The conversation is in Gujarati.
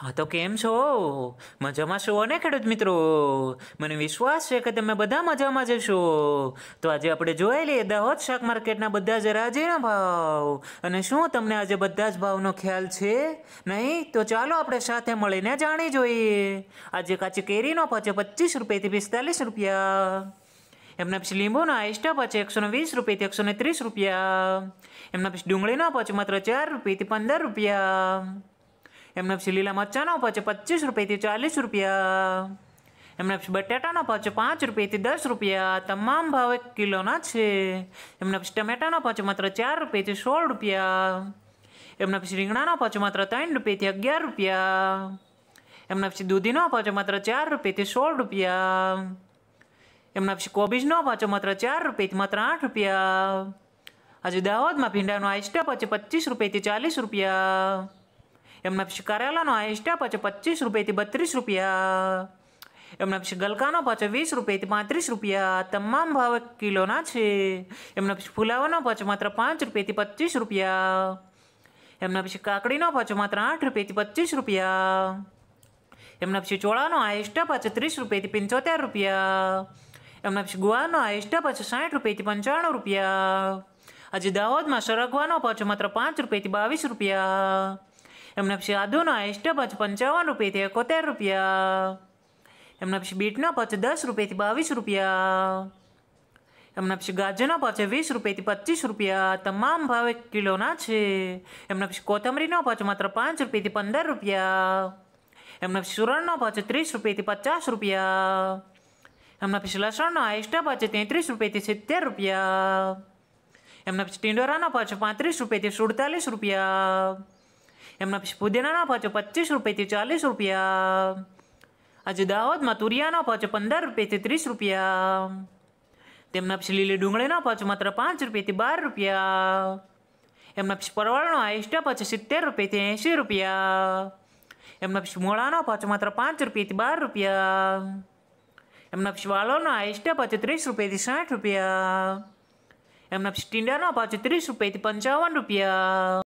હા તો કેમ છો મજામાં છો ને ખેડૂત મિત્રો મને વિશ્વાસ છે કે તમે બધા મજામાં જશો તો આજે આપણે જોઈ લઈએ દાહોદ શાક માર્કેટના બધા જ રાજીના ભાવ અને શું તમને આજે બધા જ ભાવનો ખ્યાલ છે નહીં તો ચાલો આપણે સાથે મળીને જાણી જોઈએ આજે કાચી કેરીનો પાછો પચીસ રૂપિયાથી પિસ્તાલીસ રૂપિયા એમના પછી લીંબુનો આઈસ્ટા પાછો એકસો ને વીસ રૂપિયાથી એકસો ને ત્રીસ રૂપિયા એમના પછી ડુંગળીનો પાછો માત્ર ચાર રૂપિયાથી પંદર રૂપિયા એમના પછી લીલા મરચાંના ભાવ છે પચીસ રૂપિયાથી ચાલીસ રૂપિયા એમના પછી બટેટાના ભાવ છે પાંચ રૂપિયાથી દસ રૂપિયા તમામ ભાવ એક કિલોના છે એમના પછી ટમેટાના ભાવ છે માત્ર ચાર રૂપિયાથી સોળ રૂપિયા એમના પછી રીંગણાના ભાવ છે માત્ર ત્રણ રૂપિયાથી અગિયાર રૂપિયા એમના પછી દૂધીનો ભાવ છે માત્ર ચાર રૂપિયાથી સોળ રૂપિયા એમના પછી કોબીજનો ભાવ છે માત્ર ચાર રૂપિયાથી માત્ર આઠ રૂપિયા આજે દાહોદમાં ભીંડાનો આઈસ્ટા ભાવ છે પચીસ રૂપિયાથી ચાલીસ રૂપિયા એમના પછી કરેલાનો હાઈએસ્ટ પાછો પચીસ રૂપિયાથી બત્રીસ રૂપિયા એમના પછી ગલકાનો પાછો વીસ રૂપિયાથી પાંત્રીસ રૂપિયા તમામ ભાવ કિલોના છે એમના પછી ફુલાવાનો પાછો માત્ર પાંચ રૂપિયાથી પચીસ રૂપિયા એમના પછી કાકડીનો પાછો માત્ર આઠ રૂપિયાથી પચીસ રૂપિયા એમના પછી ચોળાનો હાઈએસ્ટ પાછો ત્રીસ રૂપિયાથી પંચોતેર રૂપિયા એમના પછી ગુવાનો હાઈએસ્ટ પાછો સાઠ રૂપિયાથી પંચાણું રૂપિયા આજે દાહોદમાં સરગવાનો પાછો માત્ર પાંચ રૂપિયાથી બાવીસ રૂપિયા એમના પછી આદુનો એસ્ટ પચ પંચાવન રૂપિયાથી એકોતેર રૂપિયા એમના પછી બીટના પચ દસ રૂપિયાથી બાવીસ રૂપિયા એમના પછી ગાજરના પચ વીસ રૂપિયાથી પચીસ રૂપિયા તમામ ભાવે કિલોના છે એમના પછી કોથમરીનો પચ માત્ર પાંચ રૂપિયાથી પંદર રૂપિયા એમના પછી સુરણનો પચ ત્રીસ રૂપિયાથી પચાસ રૂપિયા એમના પછી લસણનો એસ્ટ પચ તેત્રીસ રૂપિયાથી સિત્તેર રૂપિયા એમના પછી ટીંડોરાનો પચ પાંત્રીસ રૂપિયાથી સુડતાલીસ રૂપિયા એમના પુદીનાના ભાવ પચીસ રૂપિયાથી ચાલીસ રૂપિયા આજે દાહોદમાં તુરિયાનો ભાવ પંદર રૂપિયાથી ત્રીસ રૂપિયા તેમના પછી લીલી ડુંગળીના ભાવ માત્ર પાંચ રૂપિયાથી બાર રૂપિયા એમના પછી પરવાળનો આઈસ્ટા ભાવ સિત્તેર રૂપિયાથી એંશી રૂપિયા એમના પછી મોળાનો ભાવ માત્ર પાંચ રૂપિયાથી બાર રૂપિયા એમના પછી વાલોનો આઈસ્ટા ભાવ છે ત્રીસ રૂપિયાથી સાઠ રૂપિયા એમના ટીંડાનો ભાવ ત્રીસ રૂપિયાથી પંચાવન રૂપિયા